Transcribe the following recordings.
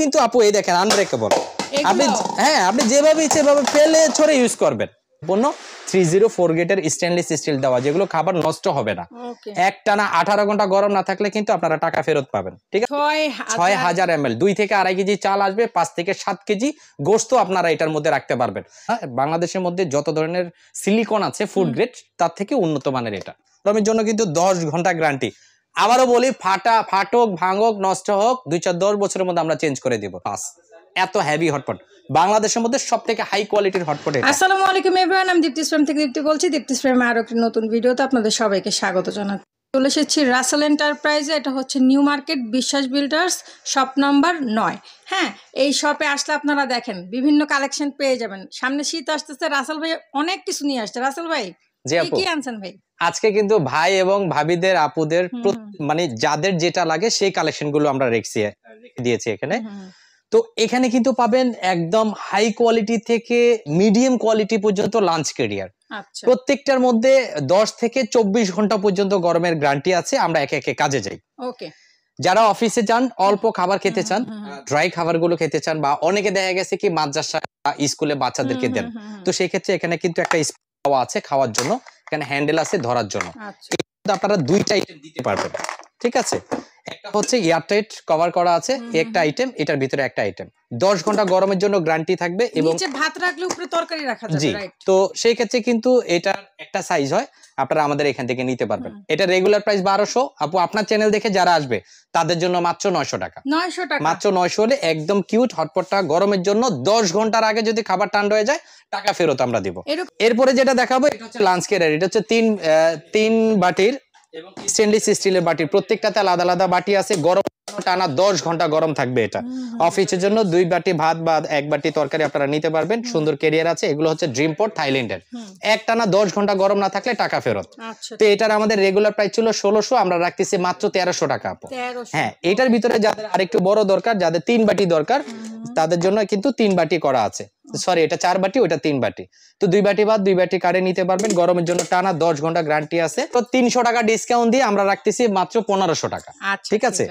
কিন্তু আপু এই দেখেন আনব্রেকেবল আপনি হ্যাঁ আপনি যেভাবে ইচ্ছে এভাবে ফেলে ছড়ে ইউজ করবেন পণ্য থ্রি জিরো ফোর গেটের স্টেনলেস স্টিল দেওয়া যেগুলো খাবার নষ্ট হবে না এক টানা আঠারো ঘন্টা গরম না থাকলে কিন্তু আপনারা টাকা ফেরত পাবেন ঠিক আছে ছয় হাজার এম এল দুই থেকে আড়াই কেজি চাল আসবে পাঁচ থেকে সাত কেজি গোস্ত আপনারা এটার মধ্যে রাখতে পারবেন হ্যাঁ, বাংলাদেশের মধ্যে যত ধরনের সিলিকন আছে ফুড গ্রেড তার থেকে উন্নত মানের এটা গরমের জন্য কিন্তু দশ ঘন্টা গ্যারান্টি আবারও বলি ফাটা ফাটক ভাঙক নষ্ট হোক দুই চার দশ বছরের মধ্যে আমরা চেঞ্জ করে দিব পাস এত হ্যাভি হটপট বাংলাদেশের মধ্যে সব থেকে হাই কোয়ালিটির হটপট আসসালামু আলাইকুম এভরিওয়ান আমি দীপ্তি স্প্রেম থেকে দীপ্তি বলছি দীপ্তি স্প্রেম একটি নতুন ভিডিওতে আপনাদের সবাইকে স্বাগত জানাচ্ছি চলে এসেছি রাসেল এন্টারপ্রাইজে এটা হচ্ছে New Market Biswas builders shop number নয় হ্যাঁ এই শপে আসলে আপনারা দেখেন বিভিন্ন কালেকশন পেয়ে যাবেন সামনে শীত আসতেছে রাসেল ভাই অনেক কিছু নিয়ে আসছে রাসেল ভাই কি আনছেন ভাই আজকে কিন্তু ভাই এবং ভাবিদের আপুদের মানে যাদের যেটা লাগে সেই কালেকশন গুলো আমরা রেখেছি দিয়েছি এখানে তো এখানে কিন্তু পাবেন একদম হাই কোয়ালিটি থেকে মিডিয়াম কোয়ালিটি পর্যন্ত লাঞ্চ আচ্ছা। কেরিয়ার প্রত্যেকটার মধ্যে দশ থেকে চব্বিশ ঘন্টা পর্যন্ত গরমের গ্রান্টি আছে আমরা একে একে কাজে যাই ওকে যারা অফিসে যান অল্প খাবার খেতে চান ড্রাই খাবার গুলো খেতে চান বা অনেকে দেখা গেছে কি মাদ্রাসা স্কুলে বাচ্চাদেরকে দেন তো সেই ক্ষেত্রে এখানে কিন্তু একটা আছে খাওয়ার জন্য এখানে হ্যান্ডেল আছে ধরার জন্য আচ্ছা। আপনারা দুইটা আইটেম দিতে পারবেন ঠিক আছে একটা হচ্ছে এয়ারটাইট কভার করা আছে একটা আইটেম এটার ভিতরে একটা আইটেম দশ ঘন্টা গরমের জন্য গ্যারান্টি থাকবে এবং ভাত রাখলে উপরে তরকারি রাখা যাবে তো সেই ক্ষেত্রে কিন্তু এটা একটা সাইজ হয় আপনারা আমাদের এখান থেকে নিতে পারবেন এটা রেগুলার প্রাইস বারোশো আপু আপনার চ্যানেল দেখে যারা আসবে তাদের জন্য মাত্র নয়শো টাকা নয়শো টাকা মাত্র নয়শো হলে একদম কিউট হটপটটা গরমের জন্য দশ ঘন্টার আগে যদি খাবার ঠান্ডা হয়ে যায় টাকা ফেরত আমরা দিব এরপরে যেটা দেখাবো এটা হচ্ছে লাঞ্চ কেয়ার এটা হচ্ছে তিন তিন বাটির এবং স্টেনলেস স্টিলের বাটির প্রত্যেকটাতে আলাদা আলাদা বাটি আছে গরম টানা দশ ঘন্টা গরম থাকবে এটা অফিসের জন্য দুই বাটি ভাত বা এক বাটি তরকারি আপনারা নিতে পারবেন সুন্দর কেরিয়ার আছে এগুলো হচ্ছে ড্রিম পোর্ট থাইল্যান্ডের এক টানা দশ ঘন্টা গরম না থাকলে টাকা ফেরত আচ্ছা। তো এটার আমাদের রেগুলার প্রাইস ছিল ষোলোশো আমরা রাখতেছি মাত্র তেরোশো টাকা হ্যাঁ এটার ভিতরে যাদের আরেকটু বড় দরকার যাদের তিন বাটি দরকার তাদের জন্য কিন্তু তিন বাটি করা আছে সরি এটা চার বাটি ওটা তিন বাটি তো দুই বাটি বাদ দুই বাটি কারে নিতে পারবেন গরমের জন্য টানা দশ ঘন্টা গ্যারান্টি আছে তো তিনশো টাকা ডিসকাউন্ট দিয়ে আমরা রাখতেছি মাত্র পনেরোশো টাকা আচ্ছা, ঠিক আছে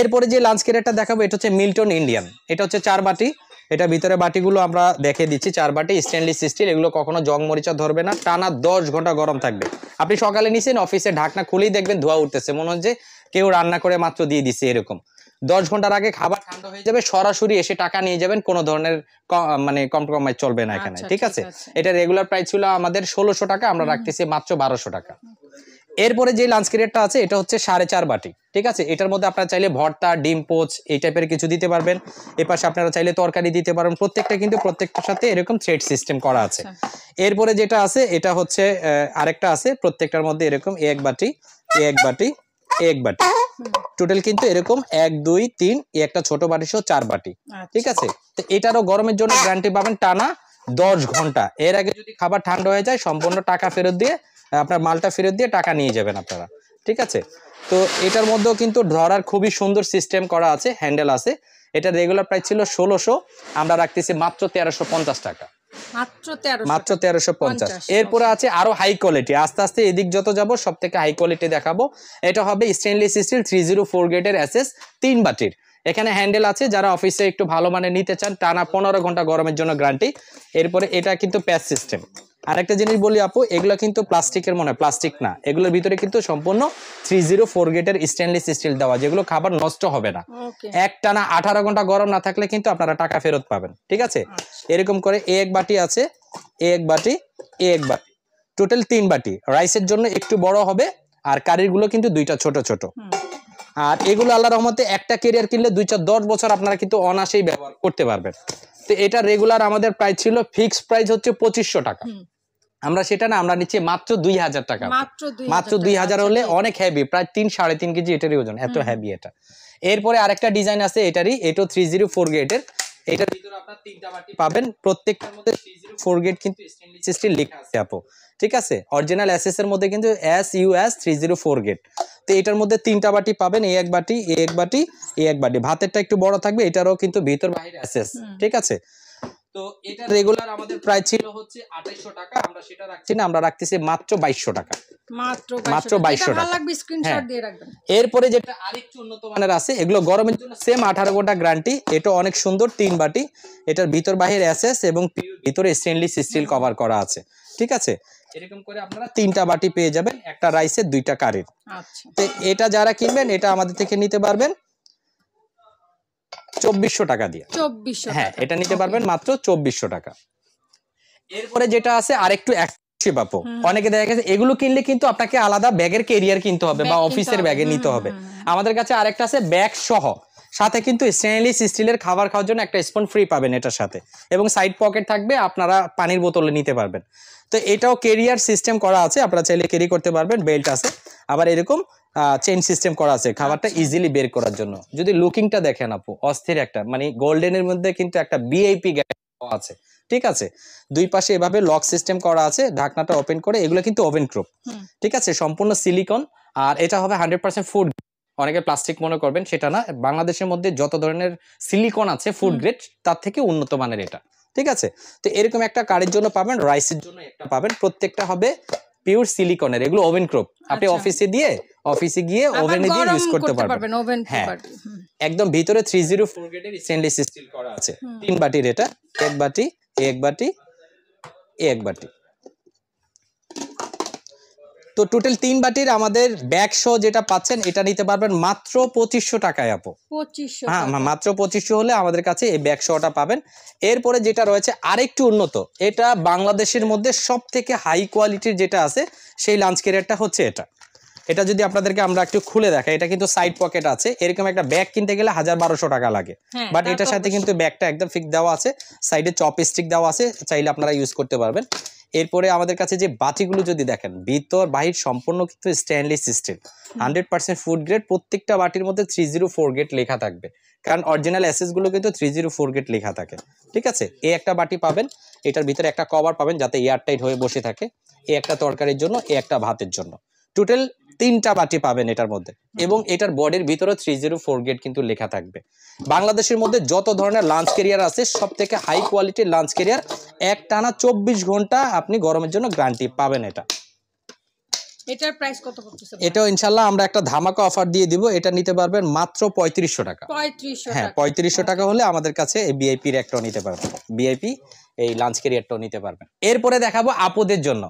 এরপরে যে লাঞ্চ কেরিয়ারটা দেখাবো এটা হচ্ছে মিল্টন ইন্ডিয়ান এটা হচ্ছে চার বাটি এটা ভিতরে বাটিগুলো আমরা দেখে দিচ্ছি চার বাটি স্টেনলেস স্টিল এগুলো কখনো জং মরিচা ধরবে না টানা দশ ঘন্টা গরম থাকবে আপনি সকালে নিছেন অফিসে ঢাকনা খুলেই দেখবেন ধোয়া উঠতেছে মনে হচ্ছে কেউ রান্না করে মাত্র দিয়ে দিচ্ছে এরকম দশ ঘন্টার আগে খাবার ঠান্ডা হয়ে যাবে সরাসরি এসে টাকা নিয়ে যাবেন কোনো ধরনের মানে কম চলবে না এখানে আচ্ছা, ঠিক আছে এটা রেগুলার প্রাইস ছিল আমাদের ষোলোশো টাকা আমরা রাখতেছি মাত্র বারোশো টাকা এরপরে যে লাঞ্চ ক্যারিয়ারটা আছে এটা হচ্ছে সাড়ে চার বাটি ঠিক আছে এটার মধ্যে আপনারা চাইলে ভর্তা ডিম পোচ এই টাইপের কিছু দিতে পারবেন এপাশে আপনারা চাইলে তরকারি দিতে পারবেন প্রত্যেকটা কিন্তু প্রত্যেকটার সাথে এরকম থ্রেড সিস্টেম করা আছে আচ্ছা। এরপরে যেটা আছে এটা হচ্ছে আরেকটা আছে প্রত্যেকটার মধ্যে এরকম এক বাটি এক বাটি এক বাটি টোটাল কিন্তু এরকম এক দুই তিন একটা ছোট বাটি সহ চার বাটি আচ্ছা। ঠিক আছে তো এটারও গরমের জন্য গ্যারান্টি পাবেন টানা দশ ঘন্টা এর আগে যদি খাবার ঠান্ডা হয়ে যায় সম্পূর্ণ টাকা ফেরত দিয়ে আপনার মালটা ফেরত দিয়ে টাকা নিয়ে যাবেন আপনারা ঠিক আছে তো এটার মধ্যেও কিন্তু ধরার খুবই সুন্দর সিস্টেম করা আছে হ্যান্ডেল আছে এটা রেগুলার প্রাইস ছিল ষোলোশো আমরা রাখতেছি মাত্র তেরোশো পঞ্চাশ টাকা মাত্র তেরোশো পঞ্চাশ এরপরে আছে আরো হাই কোয়ালিটি আস্তে আস্তে এদিক যত যাব সব থেকে হাই কোয়ালিটি দেখাবো এটা হবে stainless steel three zero four গ্রেডের অ্যাসেস তিন বাটির এখানে হ্যান্ডেল আছে যারা অফিসে একটু ভালো মানে নিতে চান টানা পনেরো ঘন্টা গরমের জন্য গ্যারান্টি এরপরে এটা কিন্তু প্যাচ সিস্টেম আরেকটা জিনিস বলি আপু এগুলো কিন্তু প্লাস্টিকের মনে প্লাস্টিক না এগুলোর ভিতরে কিন্তু সম্পূর্ণ থ্রি জিরো ফোর গেটের স্টেনলেস স্টিল দেওয়া যেগুলো খাবার নষ্ট হবে না এক টানা আঠারো ঘন্টা গরম না থাকলে কিন্তু আপনারা টাকা ফেরত পাবেন ঠিক আছে আচ্ছা। এরকম করে এ এক বাটি আছে এ এক বাটি এক বাটি টোটাল তিন বাটি রাইসের জন্য একটু বড় হবে আর গুলো কিন্তু দুইটা ছোট ছোট আর এগুলো আল্লাহ রহমতে একটা কেরিয়ার কিনলে দুইটা দশ বছর আপনারা কিন্তু অনাসেই ব্যবহার করতে পারবেন তো এটা রেগুলার আমাদের প্রাইস ছিল ফিক্স প্রাইস হচ্ছে পঁচিশশো টাকা আমরা সেটা না আমরা নিচ্ছি মাত্র দুই হাজার টাকা মাত্র দুই হাজার আচ্ছা, হলে অনেক হ্যাভি প্রায় তিন সাড়ে তিন কেজি এটারই ওজন এত হ্যাভি এটা এরপরে আরেকটা ডিজাইন আছে এটারই এটা থ্রি জিরো ফোর গ্রেডের এটার ভিতরে আপনার তিনটা বাটি পাবেন প্রত্যেকটার মধ্যে থ্রি জিরো ফোর গ্রেড কিন্তু স্টেনলেস স্টিল লেখা আছে আপু ঠিক আছে অরিজিনাল এস এর মধ্যে কিন্তু S U S three zero four grade তো এটার মধ্যে তিনটা বাটি পাবেন এই এক বাটি এই এক বাটি এই এক বাটি ভাতেরটা একটু বড় থাকবে এটারও কিন্তু ভিতর বাইরে অ্যাসেস ঠিক আছে তো এটা রেগুলার আমাদের প্রাইস ছিল হচ্ছে 2800 টাকা আমরা সেটা রাখছি না আমরা রাখতেছি মাত্র 2200 টাকা মাত্র 2200 টাকা লাগবে স্ক্রিনশট হ্যাঁ। দিয়ে রাখবেন এরপরে যেটা আরেকটু উন্নত মানের আছে এগুলো গরমের জন্য सेम 18 ঘন্টা গ্যারান্টি এটা অনেক সুন্দর তিন বাটি এটার ভিতর বাইরে অ্যাসেস এবং ভিতরে স্টেইনলেস স্টিল কভার করা আছে ঠিক আছে এরকম করে আপনারা তিনটা বাটি পেয়ে যাবেন একটা রাইসের দুইটা কারের আচ্ছা। তো এটা যারা কিনবেন এটা আমাদের থেকে নিতে পারবেন চব্বিশশো টাকা দিয়ে চব্বিশশো হ্যাঁ এটা নিতে পারবেন মাত্র চব্বিশশো টাকা এরপরে যেটা আছে আরেকটু বাপু অনেকে দেখা গেছে এগুলো কিনলে কিন্তু আপনাকে আলাদা ব্যাগের কেরিয়ার কিনতে হবে বা অফিসের ব্যাগে নিতে হবে আমাদের কাছে আরেকটা আছে ব্যাগ সহ সাথে কিন্তু স্টেনলেস স্টিলের খাবার খাওয়ার জন্য একটা স্পন ফ্রি পাবেন এটার সাথে এবং সাইড পকেট থাকবে আপনারা পানির বোতলে নিতে পারবেন তো এটাও কেরিয়ার সিস্টেম করা আছে আপনারা চাইলে ক্যারি করতে পারবেন বেল্ট আছে আবার এরকম চেন সিস্টেম করা আছে খাবারটা ইজিলি আচ্ছা। বের করার জন্য যদি লুকিংটা দেখেন আপু অস্থির একটা মানে গোল্ডেনের মধ্যে কিন্তু একটা বিআইপি আছে ঠিক আছে দুই পাশে এভাবে লক সিস্টেম করা আছে ঢাকনাটা ওপেন করে এগুলো কিন্তু ওভেন ক্রোপ ঠিক আছে সম্পূর্ণ সিলিকন আর এটা হবে হান্ড্রেড পার্সেন্ট ফুড অনেকে প্লাস্টিক মনে করবেন সেটা না বাংলাদেশের মধ্যে যত ধরনের সিলিকন আছে ফুড গ্রেড তার থেকে উন্নত মানের এটা ঠিক আছে তো এরকম একটা কারের জন্য পাবেন রাইসের জন্য একটা পাবেন প্রত্যেকটা হবে পিওর সিলিকনের এগুলো ওভেন ক্রোপ আপনি অফিসে আচ্ছা। দিয়ে অফিসে গিয়ে ওভেনে দিয়ে ইউজ করতে পারবেন হ্যাঁ একদম ভিতরে 304 গ্রেডের স্টেনলেস স্টিল করা আছে তিন বাটির এটা এক বাটি এক বাটি এক বাটি তো টোটাল তিন বাটির আমাদের ব্যাগশো যেটা পাচ্ছেন এটা নিতে পারবেন মাত্র পঁচিশশো টাকায় আপু পঁচিশশো হ্যাঁ মাত্র পঁচিশশো হলে আমাদের কাছে এই ব্যাগশোটা পাবেন এরপরে যেটা রয়েছে আরেকটু উন্নত এটা বাংলাদেশের মধ্যে সব থেকে হাই কোয়ালিটির যেটা আছে সেই লাঞ্চ কেরিয়ারটা হচ্ছে এটা এটা যদি আপনাদেরকে আমরা একটু খুলে দেখাই এটা কিন্তু সাইড পকেট আছে এরকম একটা ব্যাগ কিনতে গেলে হাজার বারোশো টাকা লাগে বাট হ্যাঁ, এটার সাথে কিন্তু ব্যাগটা একদম ফিক্স দেওয়া আছে সাইডে চপ স্টিক দেওয়া আছে চাইলে আপনারা ইউজ করতে পারবেন এরপরে আমাদের কাছে যে বাটিগুলো যদি দেখেন ভিতর বাহির সম্পূর্ণ কিন্তু stainless steel hundred percent food grade প্রত্যেকটা বাটির মধ্যে থ্রি জিরো ফোর গ্রেড লেখা থাকবে কারণ অরিজিনাল অ্যাসেসগুলো কিন্তু থ্রি জিরো ফোর গ্রেড লেখা থাকে ঠিক আছে এ একটা বাটি পাবেন এটার ভিতরে একটা কভার পাবেন যাতে এয়ার টাইট হয়ে বসে থাকে এ একটা তরকারির জন্য এ একটা ভাতের জন্য টোটাল তিনটা বাটি পাবেন এটার মধ্যে এবং এটার বডির ভিতরে থ্রি জিরো ফোর গেট কিন্তু লেখা থাকবে বাংলাদেশের মধ্যে যত ধরনের লাঞ্চ কেরিয়ার আছে সব থেকে হাই কোয়ালিটির লাঞ্চ কেরিয়ার এক টানা চব্বিশ ঘন্টা আপনি গরমের জন্য গ্যারান্টি পাবেন এটা আমরা একটা ধামাকা অফার দিয়ে দিব এটা নিতে পারবেন মাত্র টাকা হ্যাঁ টাকা হলে আমাদের কাছে নিতে এই লাঞ্চ ক্যারিয়ারটাও নিতে পারবেন এরপরে দেখাবো আপুদের জন্য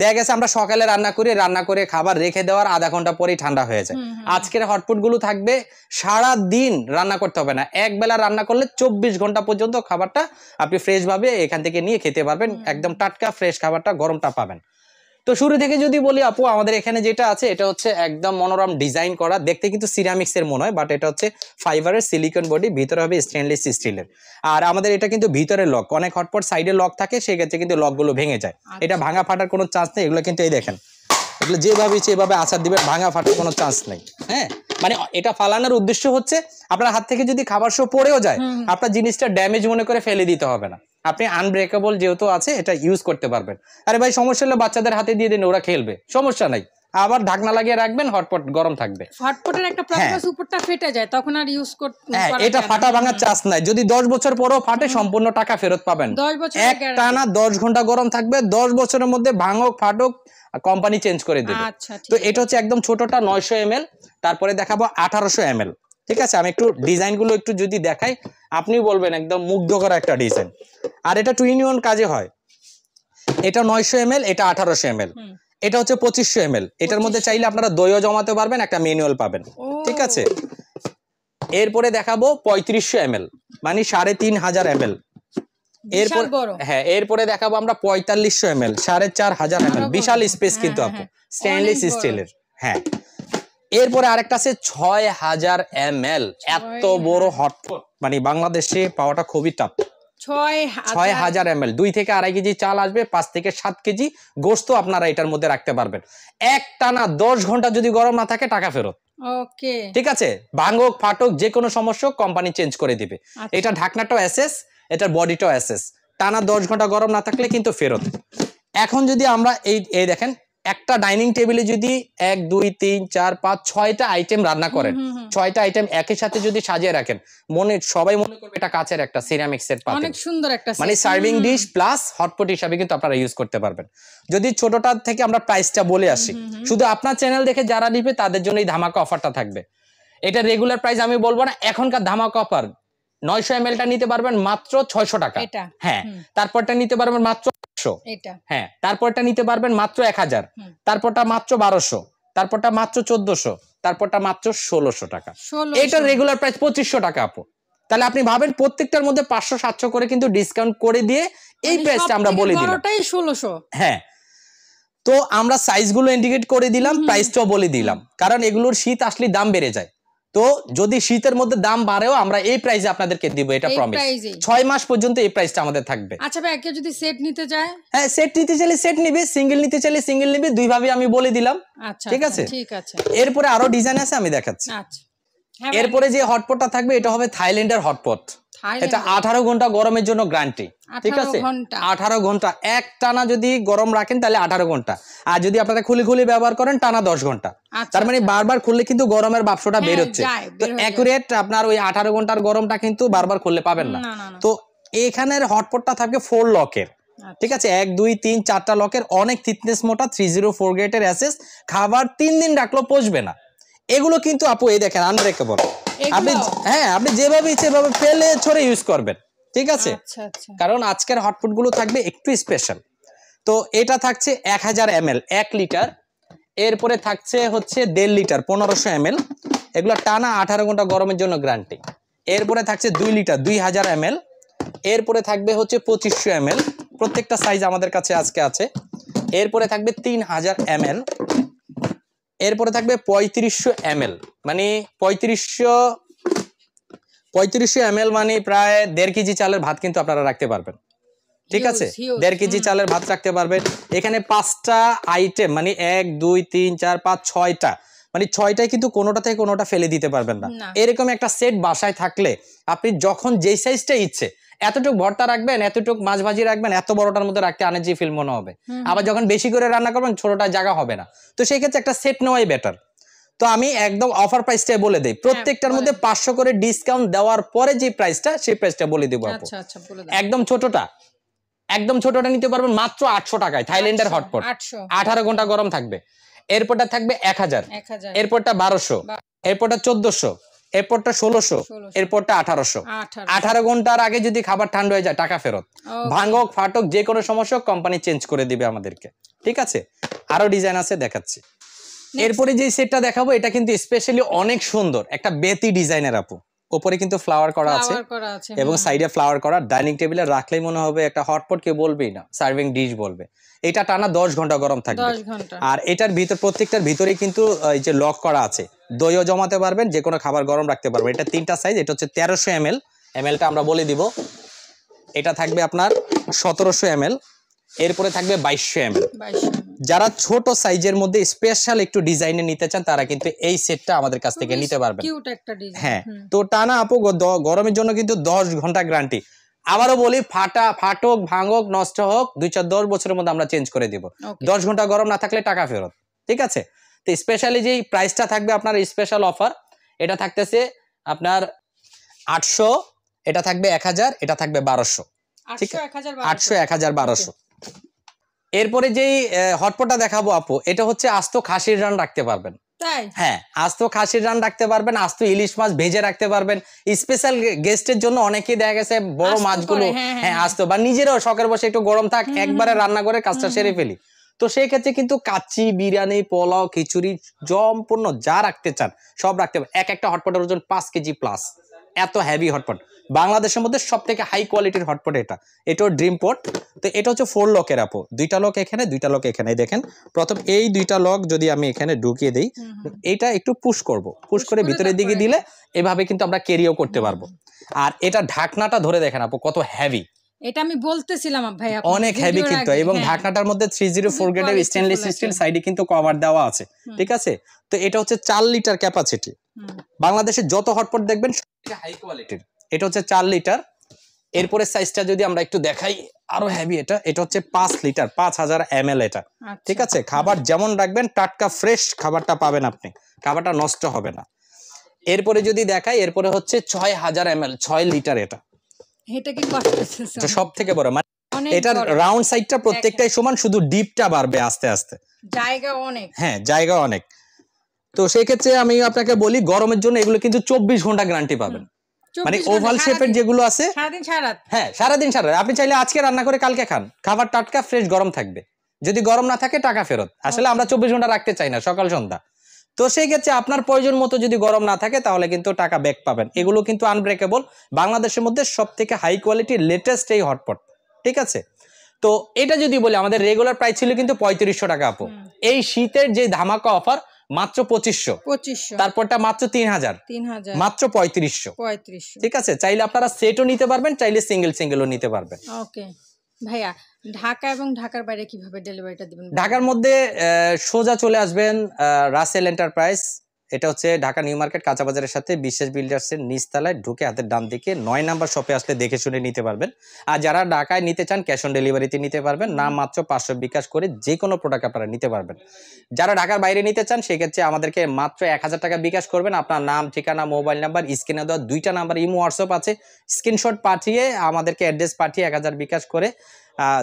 দেখা গেছে আমরা সকালে রান্না করি রান্না করে খাবার রেখে দেওয়ার আধা ঘন্টা পরেই ঠান্ডা হয়ে যায় আজকের হটপট গুলো থাকবে সারা দিন রান্না করতে হবে না এক বেলা রান্না করলে চব্বিশ ঘন্টা পর্যন্ত খাবারটা আপনি ফ্রেশভাবে এখান থেকে নিয়ে খেতে পারবেন একদম টাটকা ফ্রেশ খাবারটা গরমটা পাবেন তো শুরু থেকে যদি বলি আপু আমাদের এখানে যেটা আছে এটা হচ্ছে একদম মনোরম ডিজাইন করা দেখতে কিন্তু সিরামিক্সের মনে হয় বাট এটা হচ্ছে ফাইবারের সিলিকন বডি ভিতরে হবে স্টেনলেস স্টিলের আর আমাদের এটা কিন্তু ভিতরে লক অনেক হটপট সাইডে লক থাকে সেক্ষেত্রে কিন্তু লকগুলো ভেঙে যায় এটা আচ্ছা। ভাঙা ফাটার কোনো চান্স নেই এগুলো কিন্তু এই দেখেন আপনি যেভাবে এভাবে আচার দিবেন ভাঙা ফাটার কোনো চান্স নেই হ্যাঁ মানে এটা ফালানোর উদ্দেশ্য হচ্ছে আপনার হাত থেকে যদি খাবার শো পড়েও যায় আপনার জিনিসটা ড্যামেজ মনে করে ফেলে দিতে হবে না আপনি আনব্রেকেবল যেহেতু আছে এটা ইউজ করতে পারবেন আরে ভাই সমস্যা হলে বাচ্চাদের হাতে দিয়ে দিন ওরা খেলবে সমস্যা নাই আবার ঢাকনা লাগিয়ে রাখবেন হটপট গরম থাকবে হটপটের একটা প্রবলেম হ্যাঁ। উপরটা ফেটে যায় তখন আর ইউজ করতে হ্যাঁ এটা ফাটা ভাঙার চান্স নাই যদি 10 বছর পরেও ফাটে সম্পূর্ণ টাকা ফেরত পাবেন 10 বছর এক টানা 10 ঘন্টা গরম থাকবে 10 বছরের মধ্যে ভাঙক ফাটক কোম্পানি চেঞ্জ করে দেবে আচ্ছা, তো এটা হচ্ছে একদম ছোটটা নয়শো এম তারপরে দেখাবো আঠারোশো এম ঠিক আছে আমি একটু ডিজাইনগুলো একটু যদি দেখাই আপনি বলবেন একদম মুগ্ধ করা একটা ডিজাইন আর এটা টু ইউনিয়ন কাজে হয় এটা নয়শো এম এটা আঠারোশো এম এটা হচ্ছে পঁচিশশো এম এটার মধ্যে চাইলে আপনারা দইও জমাতে পারবেন একটা ম্যানুয়াল পাবেন ঠিক আছে এরপরে দেখাবো পঁয়ত্রিশশো এম মানে সাড়ে তিন হাজার এম এরপর হ্যাঁ এরপরে দেখাবো আমরা পঁয়তাল্লিশশো এম এল সাড়ে চার হাজার এম বিশাল স্পেস কিন্তু হ্যাঁ, আপু স্টেনলেস হ্যাঁ। স্টিলের হ্যাঁ এরপরে আরেকটা আছে ছয় হাজার এম এল এত বড় হটপট মানে বাংলাদেশে পাওয়াটা খুবই টাপ ছয় হাজার এম দুই থেকে আড়াই কেজি চাল আসবে পাঁচ থেকে সাত কেজি গোস্ত আপনারা এটার মধ্যে রাখতে পারবেন এক দশ ঘন্টা যদি গরম না থাকে টাকা ফেরত ঠিক আছে ভাঙক ফাটক যে কোনো সমস্যা কোম্পানি চেঞ্জ করে দিবে আচ্ছা। এটা ঢাকনাটা অ্যাসেস এটার বডিটাও অ্যাসেস টানা দশ ঘন্টা গরম না থাকলে কিন্তু ফেরত এখন যদি আমরা এই এই দেখেন একটা ডাইনিং টেবিলে যদি এক দুই তিন চার পাঁচ ছয়টা আইটেম রান্না করেন ছয়টা আইটেম একই সাথে যদি সাজিয়ে রাখেন মনে সবাই মনে করবে এটা কাছের একটা সিরামিক্স এর অনেক সুন্দর একটা মানে সার্ভিং ডিশ প্লাস হটপট হিসাবে কিন্তু আপনারা ইউজ করতে পারবেন যদি ছোটটা থেকে আমরা প্রাইসটা বলে আসি শুধু আপনার চ্যানেল দেখে যারা নিবে তাদের জন্য এই ধামাকা অফারটা থাকবে এটা রেগুলার প্রাইস আমি বলবো না এখনকার ধামাকা অফার নয়শো এম টা নিতে পারবেন মাত্র ছয়শো টাকা হ্যাঁ তারপরটা নিতে পারবেন মাত্র একশো হ্যাঁ তারপরটা নিতে পারবেন মাত্র এক হাজার তারপরটা মাত্র বারোশো তারপরটা মাত্র চোদ্দশো তারপরটা মাত্র ষোলোশো টাকা এটার রেগুলার প্রাইস পঁচিশশো টাকা আপু তাহলে আপনি ভাবেন প্রত্যেকটার মধ্যে পাঁচশো সাতশো করে কিন্তু ডিসকাউন্ট করে দিয়ে এই প্রাইসটা মানে আমরা বলে দিলাম ষোলোশো হ্যাঁ তো আমরা সাইজগুলো ইন্ডিকেট করে দিলাম প্রাইসটাও বলে দিলাম কারণ এগুলোর শীত আসলে দাম বেড়ে যায় তো যদি শীতের মধ্যে দাম বাড়েও আমরা এই প্রাইসে আপনাদেরকে দিব এটা প্রমিস ছয় মাস পর্যন্ত এই প্রাইসটা আমাদের থাকবে আচ্ছা ভাই কেউ যদি সেট নিতে চায় হ্যাঁ সেট নিতে চাইলে সেট নিবে সিঙ্গেল নিতে চাইলে সিঙ্গেল নিবে দুই ভাবে আমি বলে দিলাম আচ্ছা ঠিক আচ্ছা, আছে ঠিক আছে এরপরে আরো ডিজাইন আছে আমি দেখাচ্ছি আচ্ছা হ্যাঁ এরপরে যে হটপটটা থাকবে এটা হবে থাইল্যান্ডের হটপট এটা আঠারো ঘন্টা গরমের জন্য গ্রান্টি ঠিক আছে আঠারো ঘন্টা এক টানা যদি গরম রাখেন তাহলে আঠারো ঘন্টা আর যদি আপনারা খুলে খুলে ব্যবহার করেন টানা দশ ঘন্টা আচ্ছা, তার মানে আচ্ছা। বারবার খুললে কিন্তু গরমের বাপসটা হ্যাঁ, বের হচ্ছে তো অ্যাকুরেট আপনার ওই আঠারো ঘন্টার গরমটা কিন্তু বারবার খুললে পাবেন না তো এখানের হটপটটা থাকবে ফোর লকের আচ্ছা। ঠিক আছে এক দুই তিন চারটা লকের অনেক থিকনেস মোটা থ্রি জিরো ফোর গ্রেটের অ্যাসেস খাবার তিন দিন রাখলেও পচবে না এগুলো কিন্তু আপু এই দেখেন আনব্রেকেবল আপনি হ্যাঁ আপনি যেভাবে সেভাবে ফেলে ছড়ে ইউজ করবেন ঠিক আছে আচ্ছা, আচ্ছা। কারণ আজকের হটপট গুলো থাকবে একটু স্পেশাল তো এটা থাকছে এক হাজার এম এল এক লিটার এরপরে থাকছে হচ্ছে দেড় লিটার পনেরোশো এম এল এগুলো টানা আঠারো ঘন্টা গরমের জন্য গ্রান্টি এরপরে থাকছে দুই লিটার দুই হাজার এম এল এরপরে থাকবে হচ্ছে পঁচিশশো এম এল প্রত্যেকটা সাইজ আমাদের কাছে আজকে আছে এরপরে থাকবে তিন হাজার এম এল এরপরে থাকবে পঁয়ত্রিশশো এম মানে পঁয়ত্রিশশো পঁয়ত্রিশশো এম মানে প্রায় দেড় কেজি চালের ভাত কিন্তু আপনারা রাখতে পারবেন ঠিক আছে দেড় কেজি চালের ভাত রাখতে পারবেন এখানে পাঁচটা আইটেম মানে এক দুই তিন চার পাঁচ ছয়টা মানে ছয়টাই কিন্তু কোনোটা থেকে কোনোটা ফেলে দিতে পারবেন না এরকম একটা সেট বাসায় থাকলে আপনি যখন যেই সাইজটা ইচ্ছে এতটুক ভর্তা রাখবেন এতটুক মাছ ভাজি রাখবেন এত বড়টার মধ্যে রাখতে আনার্জি ফিল মনে হবে আবার যখন বেশি করে রান্না করবেন ছোটটা জায়গা হবে না তো সেই ক্ষেত্রে একটা সেট নেওয়াই বেটার তো আমি একদম অফার প্রাইসটা বলে দিই হ্যাঁ, প্রত্যেকটার মধ্যে পাঁচশো করে ডিসকাউন্ট দেওয়ার পরে যে প্রাইসটা সেই প্রাইসটা বলে দেবো আচ্ছা, আচ্ছা, একদম ছোটটা একদম ছোটটা নিতে পারবেন মাত্র আটশো টাকায় থাইল্যান্ডের হটপট আঠারো ঘন্টা গরম থাকবে এরপরটা থাকবে এক হাজার এরপরটা বারোশো এরপরটা চোদ্দশো এরপরটা ষোলোশো এরপরটা আঠারোশো আঠারো ঘন্টার আগে যদি খাবার ঠান্ডা হয়ে যায় টাকা ফেরত ভাঙক ফাটক যে কোনো সমস্যা কোম্পানি চেঞ্জ করে দিবে আমাদেরকে ঠিক আছে আরো ডিজাইন আছে দেখাচ্ছি এরপরে যে সেটটা দেখাবো এটা কিন্তু স্পেশালি অনেক সুন্দর একটা বেতি ডিজাইনের আপু ওপরে কিন্তু ফ্লাওয়ার করা আছে এবং সাইডে হ্যাঁ। ফ্লাওয়ার করা ডাইনিং টেবিলে রাখলেই মনে হবে একটা হটপট কেউ বলবেই না সার্ভিং ডিশ বলবে এটা টানা দশ ঘন্টা গরম থাকবে আর এটার ভিতর প্রত্যেকটার ভিতরে কিন্তু এই যে লক করা আছে দইও জমাতে পারবেন যে কোনো খাবার গরম রাখতে পারবেন এটা তিনটা সাইজ এটা হচ্ছে তেরোশো এম এল এমএলটা আমরা বলে দিব এটা থাকবে আপনার সতেরোশো এম এরপরে থাকবে বাইশশো এম এল যারা ছোট সাইজের মধ্যে স্পেশাল একটু ডিজাইনে নিতে চান তারা কিন্তু এই সেটটা আমাদের কাছ থেকে নিতে পারবেন হ্যাঁ তো টানা আপু গরমের জন্য কিন্তু দশ ঘন্টা গ্যারান্টি আবারও বলি ফাটা ফাটক ভাঙক নষ্ট হোক দুই চার দশ বছরের মধ্যে আমরা চেঞ্জ করে দিব দশ ঘন্টা গরম না থাকলে টাকা ফেরত ঠিক আছে তো স্পেশালি যেই প্রাইসটা থাকবে আপনার স্পেশাল অফার এটা থাকতেছে আপনার আটশো এটা থাকবে এক হাজার এটা থাকবে বারোশো ঠিক আছে আটশো এক হাজার বারোশো এরপরে যেই হটপটা দেখাবো আপু এটা হচ্ছে আস্ত খাসির রান রাখতে পারবেন হ্যাঁ আস্ত খাসির রান রাখতে পারবেন আস্ত ইলিশ মাছ ভেজে রাখতে পারবেন স্পেশাল গেস্টের জন্য দেখা গেছে বড় মাছগুলো হ্যাঁ, হ্যাঁ, হ্যাঁ, হ্যাঁ আস্ত বা নিজেরও শখের বসে একটু গরম থাক একবারে রান্না করে কাজটা সেরে ফেলি তো সেই ক্ষেত্রে কিন্তু কাচ্চি বিরিয়ানি পোলাও খিচুড়ি সম্পূর্ণ যা রাখতে চান সব রাখতে এক একটা হটপটের ওজন পাঁচ কেজি প্লাস এত হ্যাভি হটপট বাংলাদেশের মধ্যে সব থেকে হাই কোয়ালিটির হটপট এটা এটা ড্রিম পোর্ট তো এটা হচ্ছে ফোর লকের আপো দুইটা লক এখানে দুইটা লক এখানে দেখেন প্রথম এই দুইটা লক যদি আমি এখানে ঢুকিয়ে দিই এটা একটু পুশ করব পুশ করে ভিতরের দিকে দিলে এভাবে কিন্তু আমরা কেরিও করতে পারবো আর এটা ঢাকনাটা ধরে দেখেন আপু কত হ্যাভি এটা আমি বলতেছিলাম ভাইয়া অনেক হেভি কিন্তু এবং হ্যাঁ। ঢাকনাটার মধ্যে 304 গ্রেডের স্টেনলেস স্টিল সাইডে কিন্তু কভার দেওয়া আছে ঠিক আছে তো এটা হচ্ছে 4 লিটার ক্যাপাসিটি বাংলাদেশে যত হটপট দেখবেন হাই কোয়ালিটির এটা হচ্ছে চার লিটার এরপরে সাইজটা যদি আমরা একটু দেখাই আরো হ্যাভি এটা এটা হচ্ছে পাঁচ লিটার পাঁচ হাজার এম এটা আচ্ছা। ঠিক আছে খাবার যেমন রাখবেন টাটকা ফ্রেশ খাবারটা পাবেন আপনি খাবারটা নষ্ট হবে না এরপরে যদি দেখাই এরপরে হচ্ছে ছয় হাজার এম ছয় লিটার এটা এটা সব থেকে বড় মানে এটার রাউন্ড সাইডটা প্রত্যেকটাই সমান শুধু ডিপটা বাড়বে আস্তে আস্তে জায়গা অনেক হ্যাঁ জায়গা অনেক তো সেক্ষেত্রে আমি আপনাকে বলি গরমের জন্য এগুলো কিন্তু চব্বিশ ঘন্টা গ্যারান্টি পাবেন মানে ওভাল শেপের যেগুলো আছে সারাদিন সারাত হ্যাঁ সারাদিন সারাত আপনি চাইলে আজকে রান্না করে কালকে খান খাবার টাটকা ফ্রেশ গরম থাকবে যদি গরম না থাকে টাকা ফেরত আসলে আচ্ছা। আমরা চব্বিশ ঘন্টা রাখতে চাই না সকাল সন্ধ্যা তো সেই ক্ষেত্রে আপনার প্রয়োজন মতো যদি গরম না থাকে তাহলে কিন্তু টাকা ব্যাক পাবেন এগুলো কিন্তু আনব্রেকেবল বাংলাদেশের মধ্যে সব থেকে হাই কোয়ালিটি লেটেস্ট এই হটপট ঠিক আছে তো এটা যদি বলি আমাদের রেগুলার প্রাইস ছিল কিন্তু পঁয়ত্রিশশো টাকা আপু এই শীতের যে ধামাকা অফার মাত্র পঁচিশশো পঁচিশশো তারপরটা মাত্র তিন হাজার মাত্র পঁয়ত্রিশশো পঁয়ত্রিশশো ঠিক আছে চাইলে আপনারা সেটও নিতে পারবেন চাইলে সিঙ্গেল সিঙ্গেলও নিতে পারবেন ওকে ভাইয়া ঢাকা এবং ঢাকার বাইরে কিভাবে ডেলিভারিটা দিবেন ঢাকার মধ্যে সোজা চলে আসবেন রাসেল এন্টারপ্রাইজ এটা হচ্ছে ঢাকা নিউ মার্কেট কাঁচাবাজারের সাথে বিশেষ বিল্ডার্সের নিচতলায় ঢুকে হাতের ডান দিকে নয় নাম্বার শপে আসলে দেখে শুনে নিতে পারবেন আর যারা ঢাকায় নিতে চান ক্যাশ অন ডেলিভারিতে নিতে পারবেন না মাত্র পাঁচশো বিকাশ করে যে কোনো প্রোডাক্ট আপনারা নিতে পারবেন যারা ঢাকার বাইরে নিতে চান সেক্ষেত্রে আমাদেরকে মাত্র এক হাজার টাকা বিকাশ করবেন আপনার নাম ঠিকানা মোবাইল নাম্বার স্ক্রিনে দেওয়া দুইটা নাম্বার ইমো হোয়াটসঅ্যাপ আছে স্ক্রিনশট পাঠিয়ে আমাদেরকে অ্যাড্রেস পাঠিয়ে এক হাজার বিকাশ করে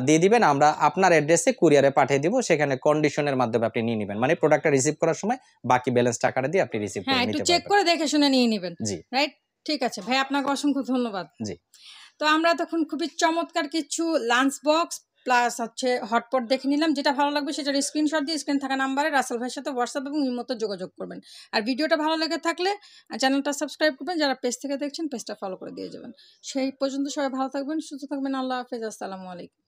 দিয়ে দিবেন আমরা আপনার অ্যাড্রেসে কুরিয়ারে পাঠিয়ে দিব সেখানে কন্ডিশনের মাধ্যমে আপনি নিয়ে নেবেন মানে প্রোডাক্টটা রিসিভ করার সময় বাকি ব্যালেন্স টাকাটা দিয়ে আপনি রিসিভ করে হ্যাঁ, নিতে চেক করে দেখে শুনে নিয়ে নেবেন জি রাইট ঠিক আছে ভাই আপনাকে অসংখ্য ধন্যবাদ জি তো আমরা তখন খুবই চমৎকার কিছু লাঞ্চ বক্স প্লাস হচ্ছে হটপট দেখে নিলাম যেটা ভালো লাগবে সেটার স্ক্রিনশট দিয়ে স্ক্রিন থাকা নাম্বারে রাসেল ভাইয়ের সাথে হোয়াটসঅ্যাপ এবং ইমোতে যোগাযোগ করবেন আর ভিডিওটা ভালো লেগে থাকলে চ্যানেলটা সাবস্ক্রাইব করবেন যারা পেজ থেকে দেখছেন পেজটা ফলো করে দিয়ে যাবেন সেই পর্যন্ত সবাই ভালো থাকবেন সুস্থ থাকবেন আল্লাহ হাফেজ আসসালামু আলাইকুম